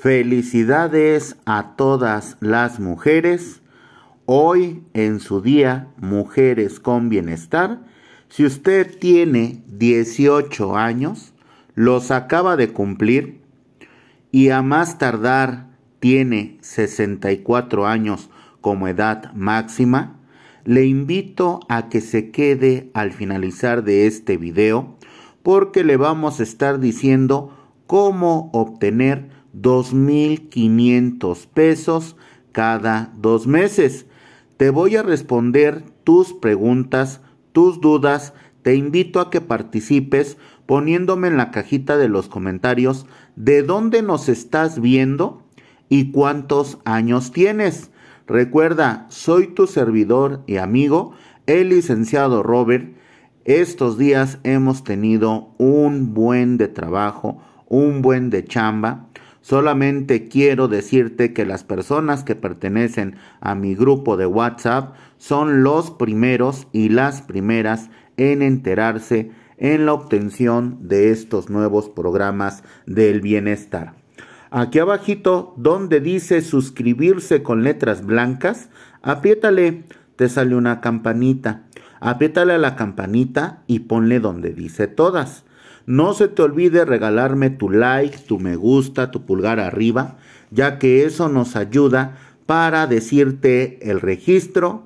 Felicidades a todas las mujeres. Hoy en su día, Mujeres con Bienestar. Si usted tiene 18 años, los acaba de cumplir y a más tardar tiene 64 años como edad máxima, le invito a que se quede al finalizar de este video porque le vamos a estar diciendo cómo obtener 2.500 pesos cada dos meses. Te voy a responder tus preguntas, tus dudas. Te invito a que participes poniéndome en la cajita de los comentarios de dónde nos estás viendo y cuántos años tienes. Recuerda, soy tu servidor y amigo, el licenciado Robert. Estos días hemos tenido un buen de trabajo, un buen de chamba. Solamente quiero decirte que las personas que pertenecen a mi grupo de WhatsApp son los primeros y las primeras en enterarse en la obtención de estos nuevos programas del bienestar. Aquí abajito donde dice suscribirse con letras blancas, apriétale, te sale una campanita. Apriétale a la campanita y ponle donde dice todas. No se te olvide regalarme tu like, tu me gusta, tu pulgar arriba, ya que eso nos ayuda para decirte el registro,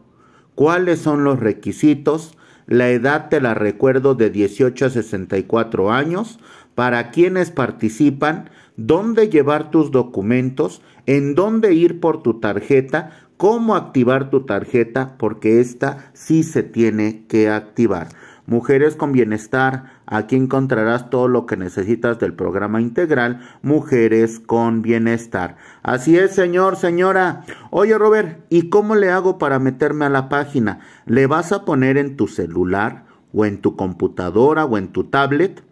cuáles son los requisitos, la edad te la recuerdo de 18 a 64 años, para quienes participan, dónde llevar tus documentos, en dónde ir por tu tarjeta, cómo activar tu tarjeta, porque esta sí se tiene que activar. Mujeres con Bienestar. Aquí encontrarás todo lo que necesitas del programa integral Mujeres con Bienestar. Así es, señor, señora. Oye, Robert, ¿y cómo le hago para meterme a la página? ¿Le vas a poner en tu celular o en tu computadora o en tu tablet?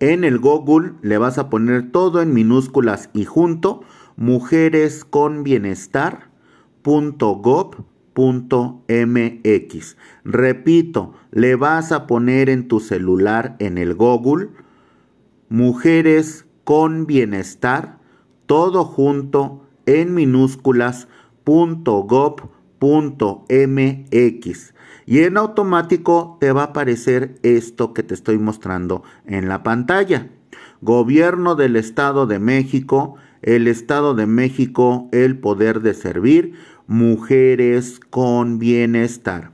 En el Google le vas a poner todo en minúsculas y junto mujeresconbienestar.gov. .mx. Repito, le vas a poner en tu celular en el Google Mujeres con Bienestar, todo junto en minúsculas y en automático te va a aparecer esto que te estoy mostrando en la pantalla. Gobierno del Estado de México, el Estado de México, el poder de servir mujeres con bienestar.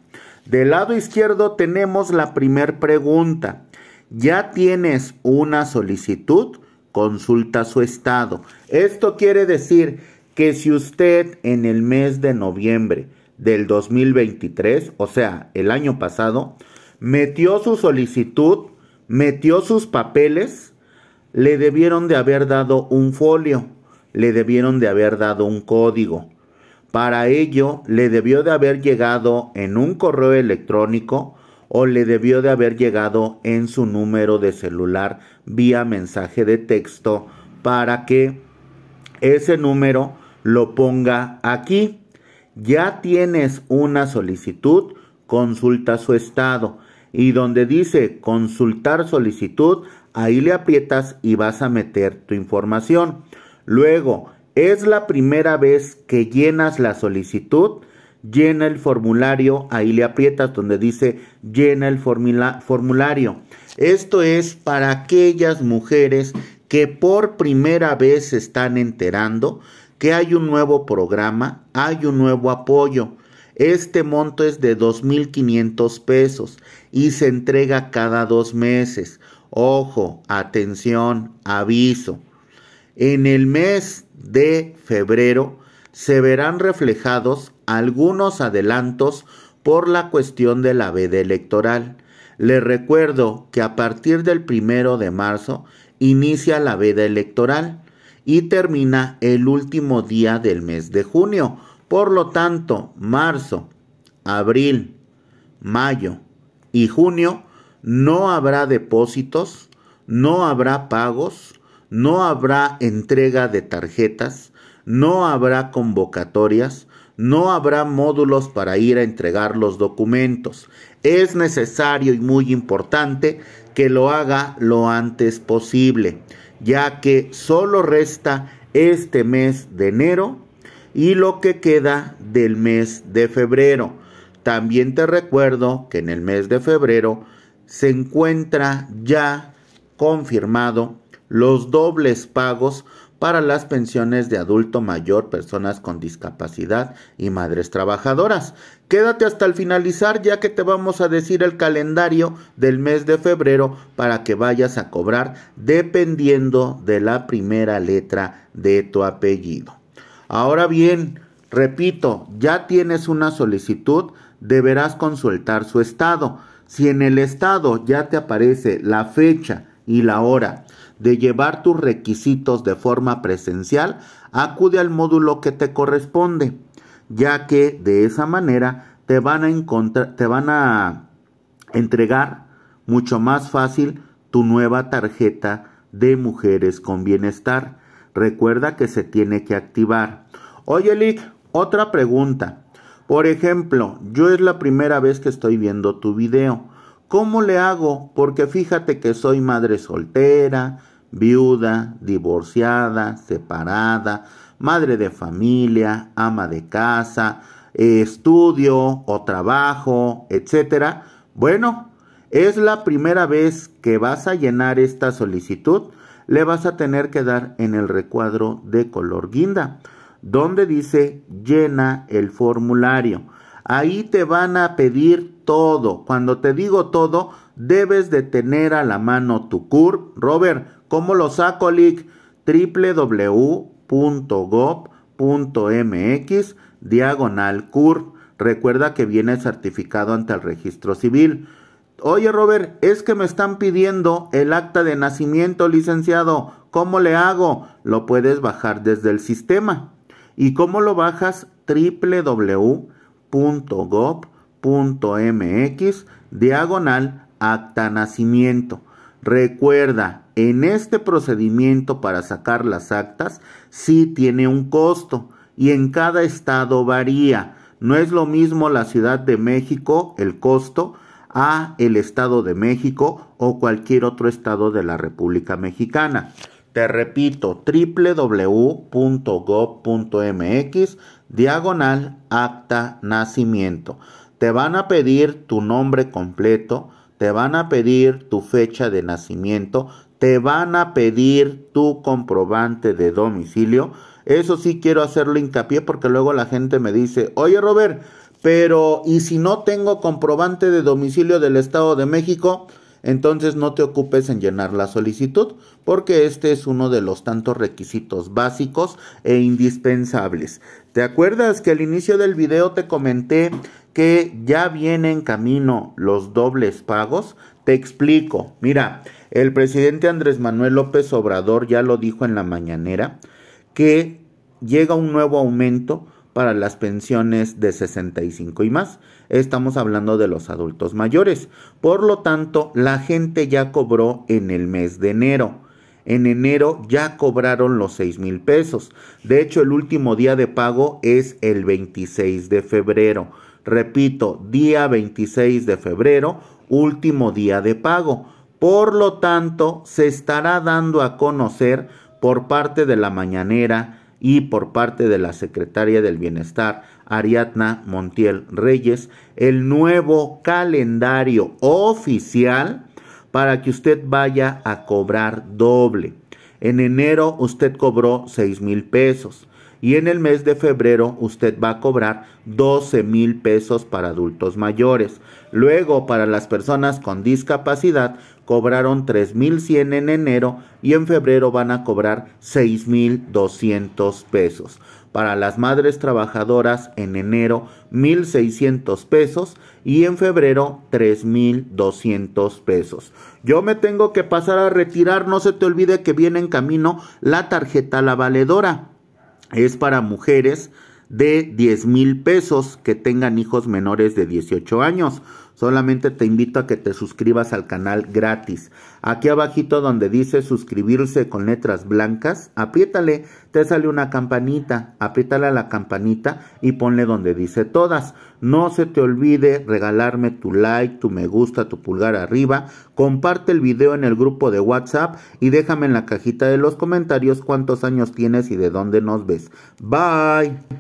Del lado izquierdo tenemos la primer pregunta. ¿Ya tienes una solicitud? Consulta su estado. Esto quiere decir que si usted en el mes de noviembre del 2023, o sea, el año pasado, metió su solicitud, metió sus papeles, le debieron de haber dado un folio, le debieron de haber dado un código para ello, le debió de haber llegado en un correo electrónico o le debió de haber llegado en su número de celular vía mensaje de texto para que ese número lo ponga aquí. Ya tienes una solicitud, consulta su estado y donde dice consultar solicitud, ahí le aprietas y vas a meter tu información. Luego, es la primera vez que llenas la solicitud, llena el formulario, ahí le aprietas donde dice llena el formulario. Esto es para aquellas mujeres que por primera vez se están enterando que hay un nuevo programa, hay un nuevo apoyo. Este monto es de 2.500 pesos y se entrega cada dos meses. Ojo, atención, aviso. En el mes de febrero se verán reflejados algunos adelantos por la cuestión de la veda electoral. Les recuerdo que a partir del primero de marzo inicia la veda electoral y termina el último día del mes de junio. Por lo tanto, marzo, abril, mayo y junio no habrá depósitos, no habrá pagos, no habrá entrega de tarjetas, no habrá convocatorias, no habrá módulos para ir a entregar los documentos. Es necesario y muy importante que lo haga lo antes posible, ya que solo resta este mes de enero y lo que queda del mes de febrero. También te recuerdo que en el mes de febrero se encuentra ya confirmado los dobles pagos para las pensiones de adulto mayor, personas con discapacidad y madres trabajadoras. Quédate hasta el finalizar ya que te vamos a decir el calendario del mes de febrero para que vayas a cobrar dependiendo de la primera letra de tu apellido. Ahora bien, repito, ya tienes una solicitud, deberás consultar su estado. Si en el estado ya te aparece la fecha, y la hora de llevar tus requisitos de forma presencial, acude al módulo que te corresponde, ya que de esa manera te van a, encontrar, te van a entregar mucho más fácil tu nueva tarjeta de mujeres con bienestar. Recuerda que se tiene que activar. Oye, Lick, otra pregunta. Por ejemplo, yo es la primera vez que estoy viendo tu video. ¿Cómo le hago? Porque fíjate que soy madre soltera, viuda, divorciada, separada, madre de familia, ama de casa, estudio o trabajo, etcétera. Bueno, es la primera vez que vas a llenar esta solicitud, le vas a tener que dar en el recuadro de color guinda, donde dice llena el formulario. Ahí te van a pedir todo. Cuando te digo todo, debes de tener a la mano tu CUR. Robert, ¿cómo lo saco, Lick? www.gov.mx diagonal CUR. Recuerda que viene certificado ante el registro civil. Oye, Robert, es que me están pidiendo el acta de nacimiento, licenciado. ¿Cómo le hago? Lo puedes bajar desde el sistema. ¿Y cómo lo bajas? www .mx diagonal acta nacimiento. Recuerda, en este procedimiento para sacar las actas sí tiene un costo y en cada estado varía. No es lo mismo la Ciudad de México, el costo, a el Estado de México o cualquier otro estado de la República Mexicana. Te repito, www.gov.mx, diagonal acta nacimiento. Te van a pedir tu nombre completo, te van a pedir tu fecha de nacimiento, te van a pedir tu comprobante de domicilio. Eso sí quiero hacerlo hincapié porque luego la gente me dice, oye Robert, pero ¿y si no tengo comprobante de domicilio del Estado de México? entonces no te ocupes en llenar la solicitud, porque este es uno de los tantos requisitos básicos e indispensables. ¿Te acuerdas que al inicio del video te comenté que ya vienen en camino los dobles pagos? Te explico. Mira, el presidente Andrés Manuel López Obrador ya lo dijo en la mañanera, que llega un nuevo aumento para las pensiones de 65 y más. Estamos hablando de los adultos mayores. Por lo tanto, la gente ya cobró en el mes de enero. En enero ya cobraron los 6 mil pesos. De hecho, el último día de pago es el 26 de febrero. Repito, día 26 de febrero, último día de pago. Por lo tanto, se estará dando a conocer por parte de la mañanera y por parte de la Secretaria del Bienestar, Ariadna Montiel Reyes, el nuevo calendario oficial para que usted vaya a cobrar doble. En enero usted cobró 6 mil pesos y en el mes de febrero usted va a cobrar 12 mil pesos para adultos mayores. Luego para las personas con discapacidad cobraron 3.100 en enero y en febrero van a cobrar 6.200 pesos. Para las madres trabajadoras en enero 1.600 pesos y en febrero 3.200 pesos. Yo me tengo que pasar a retirar, no se te olvide que viene en camino la tarjeta la valedora. Es para mujeres de 10 mil pesos que tengan hijos menores de 18 años. Solamente te invito a que te suscribas al canal gratis. Aquí abajito donde dice suscribirse con letras blancas, apriétale, te sale una campanita, apriétale a la campanita y ponle donde dice todas. No se te olvide regalarme tu like, tu me gusta, tu pulgar arriba, comparte el video en el grupo de WhatsApp y déjame en la cajita de los comentarios cuántos años tienes y de dónde nos ves. Bye.